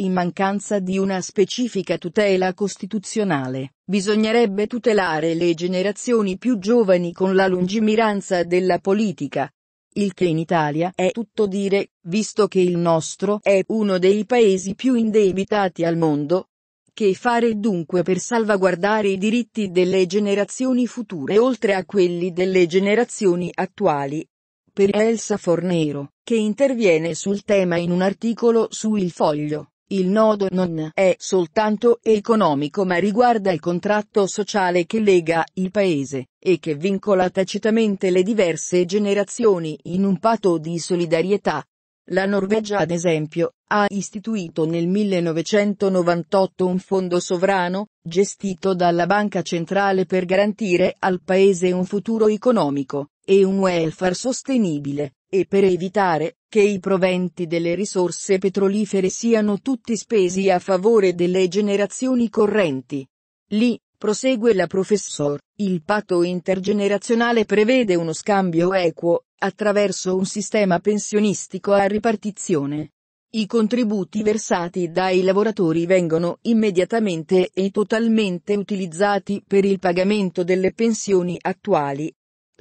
in mancanza di una specifica tutela costituzionale, bisognerebbe tutelare le generazioni più giovani con la lungimiranza della politica. Il che in Italia è tutto dire, visto che il nostro è uno dei paesi più indebitati al mondo. Che fare dunque per salvaguardare i diritti delle generazioni future oltre a quelli delle generazioni attuali? per Elsa Fornero, che interviene sul tema in un articolo su Il Foglio. Il nodo non è soltanto economico ma riguarda il contratto sociale che lega il paese, e che vincola tacitamente le diverse generazioni in un patto di solidarietà. La Norvegia ad esempio, ha istituito nel 1998 un fondo sovrano, gestito dalla Banca Centrale per garantire al paese un futuro economico, e un welfare sostenibile, e per evitare, che i proventi delle risorse petrolifere siano tutti spesi a favore delle generazioni correnti. Lì, prosegue la professor, il patto intergenerazionale prevede uno scambio equo, attraverso un sistema pensionistico a ripartizione. I contributi versati dai lavoratori vengono immediatamente e totalmente utilizzati per il pagamento delle pensioni attuali,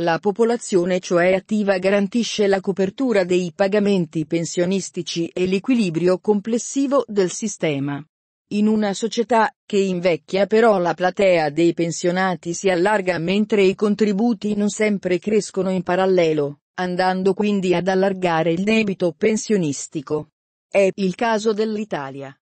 la popolazione cioè attiva garantisce la copertura dei pagamenti pensionistici e l'equilibrio complessivo del sistema. In una società che invecchia però la platea dei pensionati si allarga mentre i contributi non sempre crescono in parallelo, andando quindi ad allargare il debito pensionistico. È il caso dell'Italia